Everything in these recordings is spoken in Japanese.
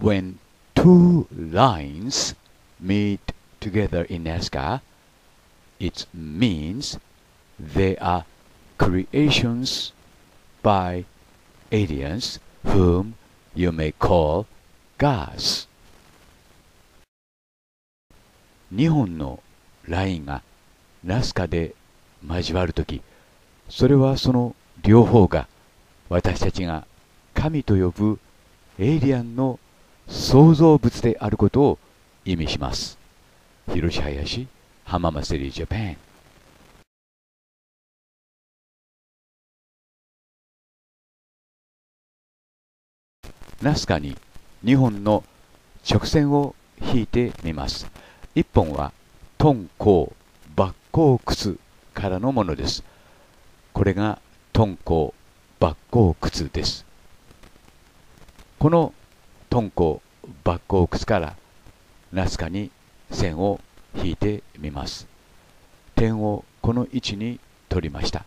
when two lines meet together in Nazca, it means they are creations by aliens whom you may call gods. 日本のラインがナスカで交わるとき、それはその両方が私たちが神と呼ぶエイリアンの創造物であることを意味します。広志林浜松リージャパンナスカに2本の直線を引いてみます。1本は敦煌抜光靴からのものです。これが敦煌抜光靴です。この敦煌バッコークスからナスカに線を引いてみます点をこの位置に取りました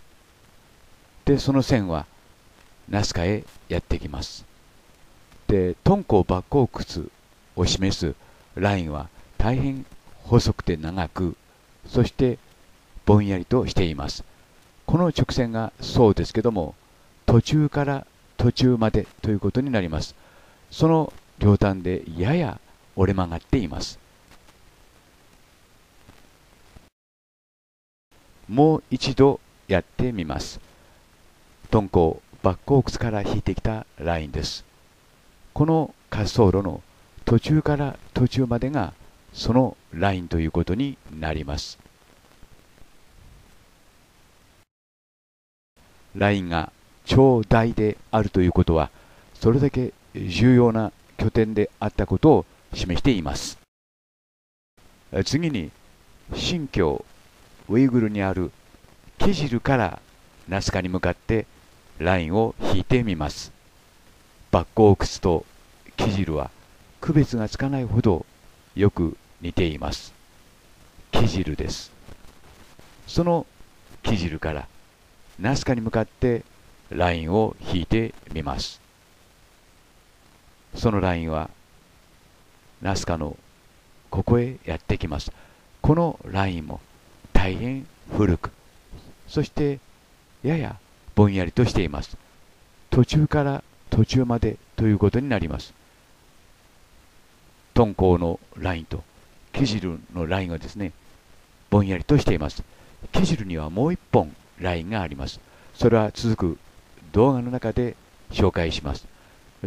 でその線はナスカへやってきますで敦煌バッコークスを示すラインは大変細くて長くそしてぼんやりとしていますこの直線がそうですけども途中から途中までということになりますその両端でやや折れ曲がっていますもう一度やってみます鈍行バックオークスから引いてきたラインですこの滑走路の途中から途中までがそのラインということになりますラインが超大であるということはそれだけ重要な拠点であったことを示しています次に新疆ウイグルにあるケジルからナスカに向かってラインを引いてみますバッコークスとケジルは区別がつかないほどよく似ていますケジルですそのケジルからナスカに向かってラインを引いてみますそのラインはナスカのここへやってきますこのラインも大変古くそしてややぼんやりとしています途中から途中までということになります敦煌のラインとケジルのラインはですねぼんやりとしていますケジルにはもう一本ラインがありますそれは続く動画の中で紹介します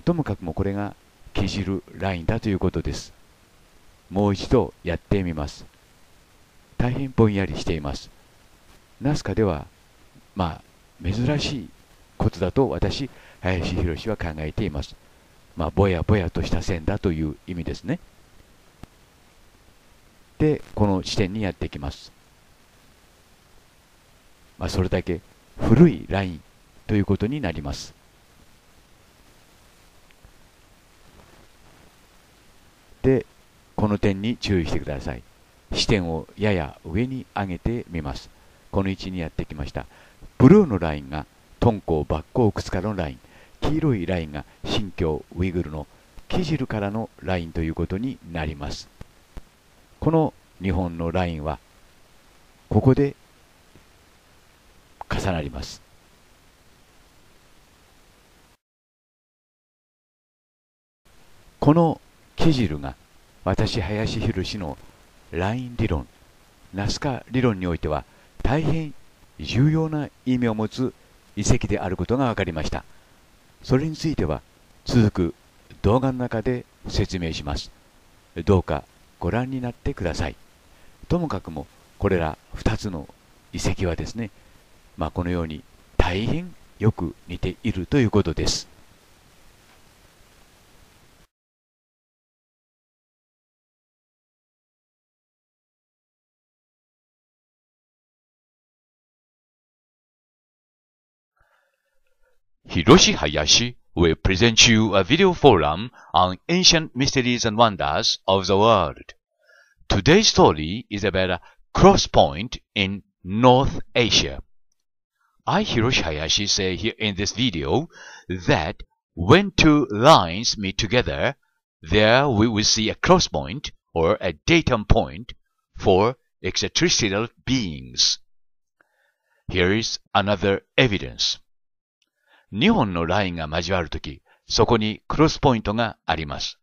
ともかくもこれが削じるラインだということですもう一度やってみます大変ぼんやりしていますナスカではまあ珍しいことだと私林博は考えていますまあぼやぼやとした線だという意味ですねでこの地点にやってきます、まあ、それだけ古いラインということになりますこの点に注意してください視点をやや上に上げてみますこの位置にやってきましたブルーのラインが敦煌バッコウ・クスからのライン黄色いラインが新疆ウイグルのキジルからのラインということになりますこの日本のラインはここで重なりますこのキジルが私、林博氏のライン理論、ナスカ理論においては大変重要な意味を持つ遺跡であることが分かりました。それについては続く動画の中で説明します。どうかご覧になってください。ともかくもこれら2つの遺跡はですね、まあ、このように大変よく似ているということです。Hiroshi Hayashi will present you a video forum on ancient mysteries and wonders of the world. Today's story is about a cross point in North Asia. I, Hiroshi Hayashi, say here in this video that when two lines meet together, there we will see a cross point or a datum point for extraterrestrial beings. Here is another evidence. 2本のラインが交わるとき、そこにクロスポイントがあります。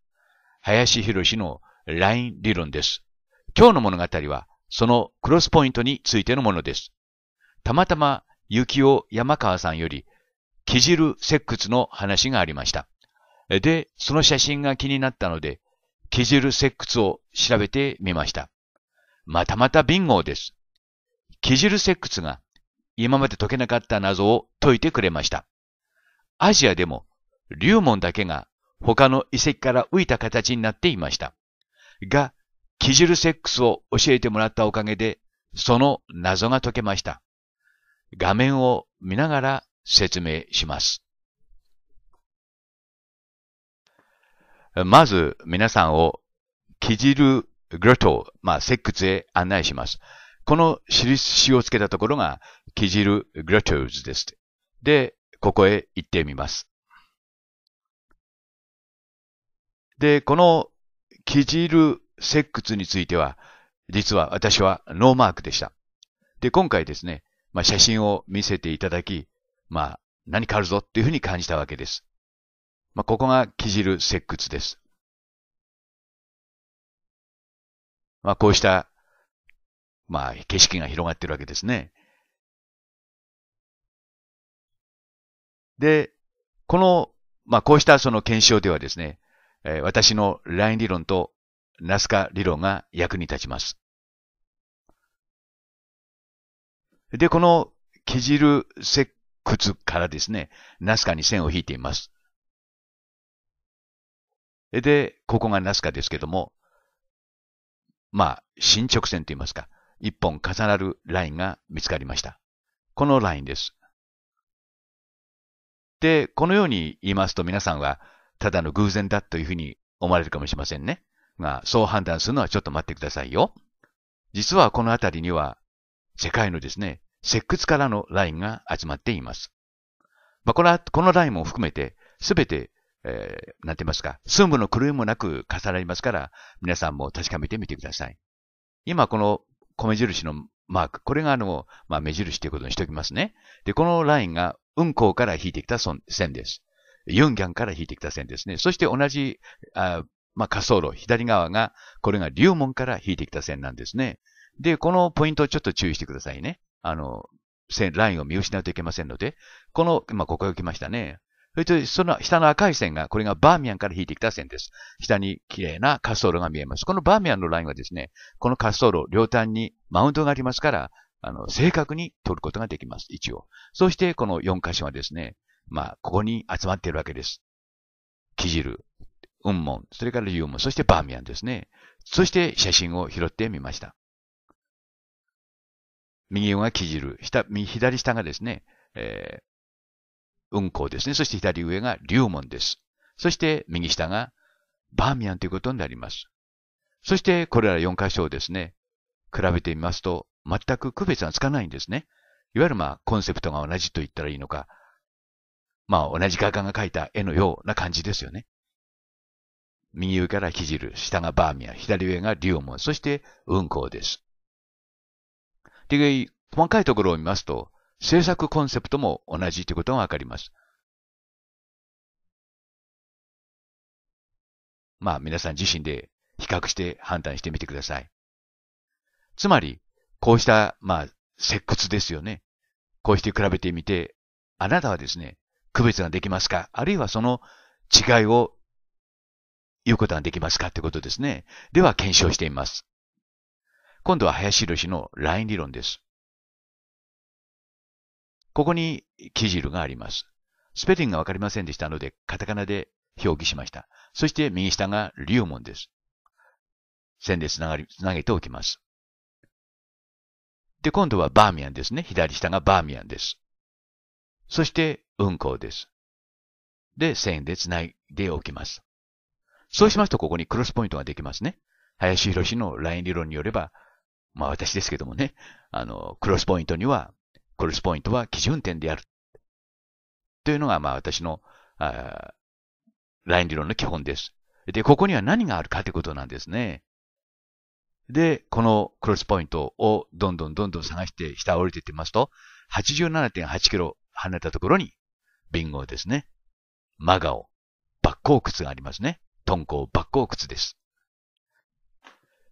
林博のライン理論です。今日の物語は、そのクロスポイントについてのものです。たまたま、幸雄山川さんより、キジル石窟の話がありました。で、その写真が気になったので、キジル石窟を調べてみました。またまたビンゴです。キジル石窟が今まで解けなかった謎を解いてくれました。アジアでも、龍門だけが他の遺跡から浮いた形になっていました。が、キジルセックスを教えてもらったおかげで、その謎が解けました。画面を見ながら説明します。まず皆さんをキジルグロト、まあ、石窟へ案内します。この印をつけたところがキジルグロトーズです。で、ここへ行ってみます。で、このキジル石窟については、実は私はノーマークでした。で、今回ですね、まあ、写真を見せていただき、まあ、何かあるぞっていうふうに感じたわけです。まあ、ここがキジル石窟です。まあ、こうした、まあ、景色が広がってるわけですね。で、この、まあ、こうしたその検証ではですね、え私のライン理論とナスカ理論が役に立ちます。で、このケジル石窟からですね、ナスカに線を引いています。で、ここがナスカですけども、まあ、進直線といいますか、一本重なるラインが見つかりました。このラインです。で、このように言いますと皆さんは、ただの偶然だというふうに思われるかもしれませんね。が、そう判断するのはちょっと待ってくださいよ。実はこの辺りには、世界のですね、石窟からのラインが集まっています。まあ、この、このラインも含めて、すべて、えー、なんて言いますか、寸分の狂いもなく重なりますから、皆さんも確かめてみてください。今、この米印のマーク、これがあの、まあ、目印ということにしておきますね。で、このラインが運行から引いてきた線です。ユンギャンから引いてきた線ですね。そして同じ、あまあ、滑走路、左側が、これがモ門から引いてきた線なんですね。で、このポイントをちょっと注意してくださいね。あの、線、ラインを見失うといけませんので、この、まあ、ここへ来ましたね。それと、その下の赤い線が、これがバーミヤンから引いてきた線です。下に綺麗な滑走路が見えます。このバーミヤンのラインはですね、この滑走路、両端にマウントがありますから、あの、正確に取ることができます。一応。そして、この4箇所はですね、まあ、ここに集まっているわけです。キジル、雲門、それから龍門、そしてバーミヤンですね。そして写真を拾ってみました。右上がキジル、下左下がですね、えー、雲行ですね。そして左上が龍門です。そして右下がバーミヤンということになります。そしてこれら4箇所をですね、比べてみますと、全く区別がつかないんですね。いわゆるまあコンセプトが同じと言ったらいいのか、まあ同じ画家が描いた絵のような感じですよね。右上からジル、下がバーミヤン、左上がリモン、そして運行です。で、細かいところを見ますと、制作コンセプトも同じということがわかります。まあ皆さん自身で比較して判断してみてください。つまり、こうした、まあ、石骨ですよね。こうして比べてみて、あなたはですね、区別ができますかあるいはその違いを言うことができますかってことですね。では検証してみます。今度は林博のライン理論です。ここに記事があります。スペリングがわかりませんでしたので、カタカナで表記しました。そして右下がリュウモンです。線でつながり、つなげておきます。で、今度はバーミヤンですね。左下がバーミヤンです。そして、運行です。で、線で繋いでおきます。そうしますと、ここにクロスポイントができますね。林博士のライン理論によれば、まあ私ですけどもね、あの、クロスポイントには、クロスポイントは基準点である。というのが、まあ私の、あライン理論の基本です。で、ここには何があるかということなんですね。で、このクロスポイントをどんどんどんどん探して下降りていってますと、87.8キロ離れたところに、ビンゴですね。マガオ、バッコウ靴がありますね。トンコウバッコウ靴です。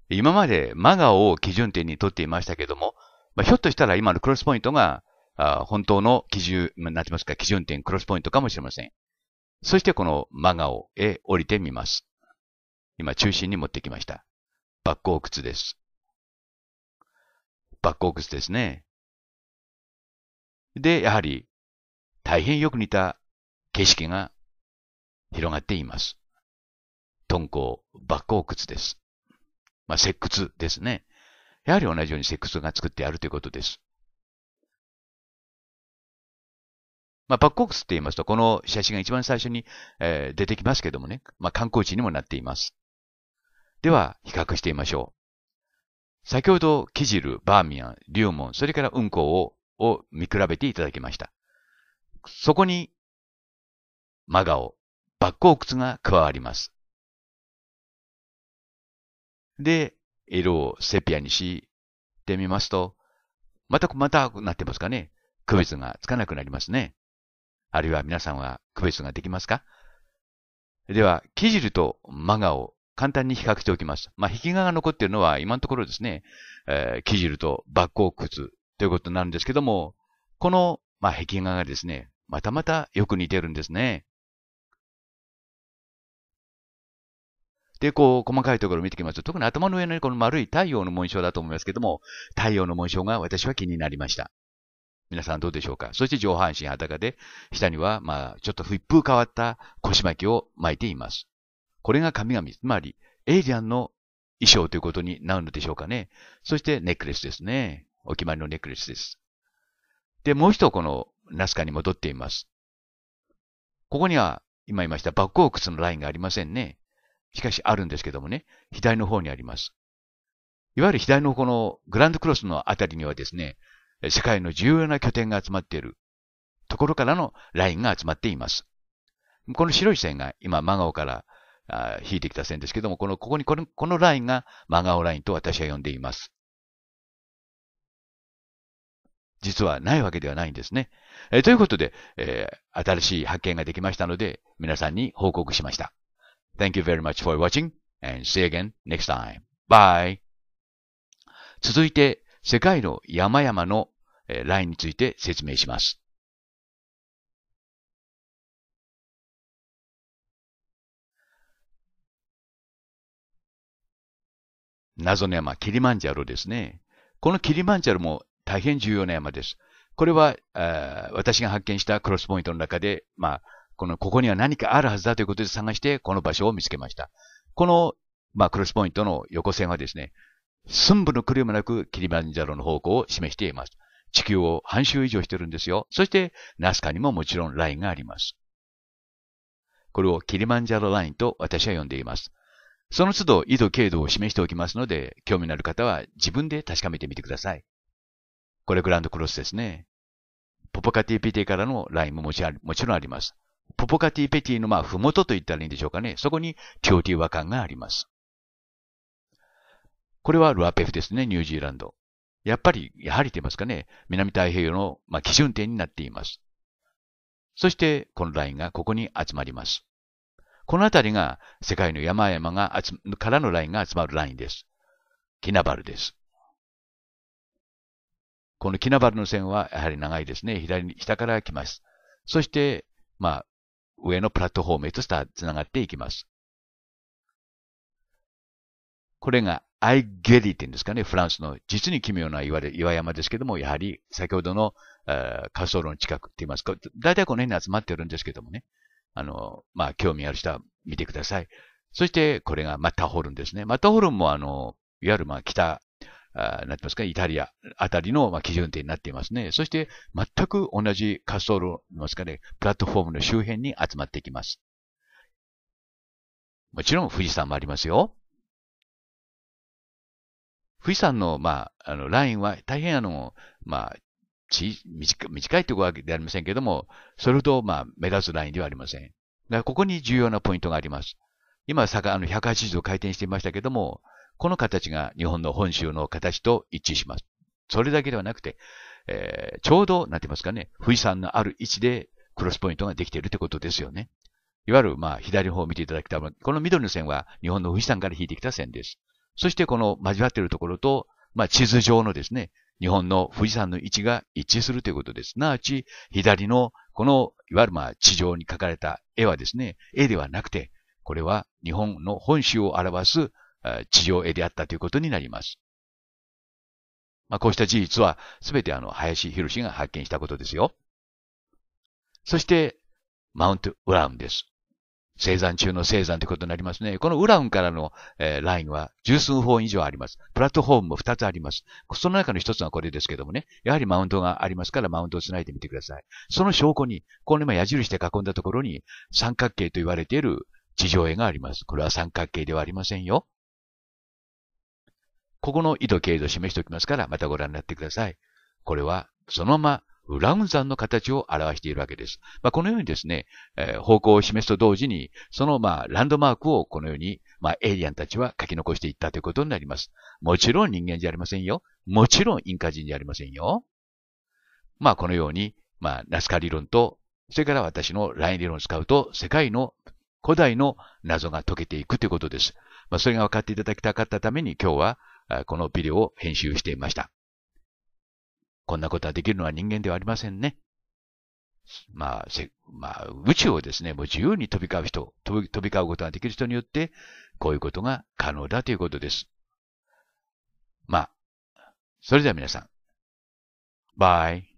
今までマガオを基準点にとっていましたけども、まあ、ひょっとしたら今のクロスポイントが、あ本当の基準、なんてますか、基準点クロスポイントかもしれません。そしてこのマガオへ降りてみます。今中心に持ってきました。バッコク靴です。バッコク靴ですね。で、やはり、大変よく似た景色が広がっています。敦煌、バッコク靴です。まあ、石窟ですね。やはり同じように石窟が作ってあるということです。まあ、バッコク靴って言いますと、この写真が一番最初に、えー、出てきますけどもね、まあ、観光地にもなっています。では、比較してみましょう。先ほど、キジル、バーミヤン、リュウモン、それからウンコウを見比べていただきました。そこに、マガオ、バッコウクツが加わります。で、色をセピアにしてみますと、また、またなってますかね。区別がつかなくなりますね。あるいは皆さんは区別ができますかでは、キジルとマガオ簡単に比較しておきます。まあ、壁画が残っているのは今のところですね、えー、木汁と爆光靴ということになるんですけども、この、まあ、壁画がですね、またまたよく似てるんですね。で、こう、細かいところを見てきますと、特に頭の上のこの丸い太陽の紋章だと思いますけども、太陽の紋章が私は気になりました。皆さんどうでしょうかそして上半身裸で、下には、まあ、ちょっと一風変わった腰巻きを巻いています。これが神々、つまりエイリアンの衣装ということになるのでしょうかね。そしてネックレスですね。お決まりのネックレスです。で、もう一度このナスカに戻っています。ここには今言いましたバックオークスのラインがありませんね。しかしあるんですけどもね、左の方にあります。いわゆる左のこのグランドクロスのあたりにはですね、世界の重要な拠点が集まっているところからのラインが集まっています。この白い線が今、マガオからあ引いてきた線ですけども、この、ここに、この、このラインが真顔ラインと私は呼んでいます。実はないわけではないんですね。えー、ということで、えー、新しい発見ができましたので、皆さんに報告しました。Thank you very much for watching and see you again next time. Bye! 続いて、世界の山々のラインについて説明します。謎の山、キリマンジャロですね。このキリマンジャロも大変重要な山です。これは、私が発見したクロスポイントの中で、まあ、この、ここには何かあるはずだということで探して、この場所を見つけました。この、まあ、クロスポイントの横線はですね、寸分の狂いもなくキリマンジャロの方向を示しています。地球を半周以上してるんですよ。そして、ナスカにももちろんラインがあります。これをキリマンジャロラインと私は呼んでいます。その都度、緯度、経度を示しておきますので、興味のある方は自分で確かめてみてください。これグランドクロスですね。ポポカティペティからのラインももちろんあります。ポポカティペティのまあ、ふもとと言ったらいいんでしょうかね。そこにティオティ和感があります。これはルアペフですね、ニュージーランド。やっぱり、やはりと言いますかね、南太平洋の、まあ、基準点になっています。そして、このラインがここに集まります。この辺りが世界の山々が集からのラインが集まるラインです。キナバルです。このキナバルの線はやはり長いですね。左に、下から来ます。そして、まあ、上のプラットフォームへとしたつながっていきます。これがアイゲリって言うんですかね。フランスの実に奇妙な岩で岩山ですけども、やはり先ほどの滑走路の近くって言いますか、大体この辺に集まってるんですけどもね。あの、まあ、興味ある人は見てください。そして、これがマッターホルンですね。マッターホルンも、あの、いわゆる、まあ、北、あなってますか、イタリアあたりの、まあ、基準点になっていますね。そして、全く同じ滑走路、ますかね、プラットフォームの周辺に集まってきます。もちろん、富士山もありますよ。富士山の、まあ、あの、ラインは大変あの、まあ、ち短短いというわけではありませんけれども、それほど、まあ、目立つラインではありません。だからここに重要なポイントがあります。今、坂、あの、180度回転していましたけども、この形が日本の本州の形と一致します。それだけではなくて、えー、ちょうど、なんて言いますかね、富士山のある位置でクロスポイントができているってことですよね。いわゆる、まあ、左の方を見ていただきたい。この緑の線は日本の富士山から引いてきた線です。そして、この交わっているところと、まあ、地図上のですね、日本の富士山の位置が一致するということです。なわち、左のこの、いわゆるまあ地上に描かれた絵はですね、絵ではなくて、これは日本の本州を表す地上絵であったということになります。まあ、こうした事実は、すべてあの、林博士が発見したことですよ。そして、マウント・ウラウンです。生産中の生産ということになりますね。このウランからの、えー、ラインは十数本以上あります。プラットフォームも二つあります。その中の一つがこれですけどもね、やはりマウントがありますからマウントを繋いでみてください。その証拠に、この今矢印で囲んだところに三角形と言われている地上絵があります。これは三角形ではありませんよ。ここの緯度経度を示しておきますから、またご覧になってください。これは、そのままラウン山の形を表しているわけです。まあ、このようにですね、えー、方向を示すと同時に、その、まあ、ランドマークをこのように、まあ、エイリアンたちは書き残していったということになります。もちろん人間じゃありませんよ。もちろんインカ人じゃありませんよ。まあ、このように、まあ、ナスカ理論と、それから私のライン理論を使うと、世界の古代の謎が解けていくということです。まあ、それが分かっていただきたかったために今日は、このビデオを編集していました。こんなことはできるのは人間ではありませんね。まあ、まあ、宇宙をですね、もう自由に飛び交う人、飛び交うことができる人によって、こういうことが可能だということです。まあ、それでは皆さん、バイ。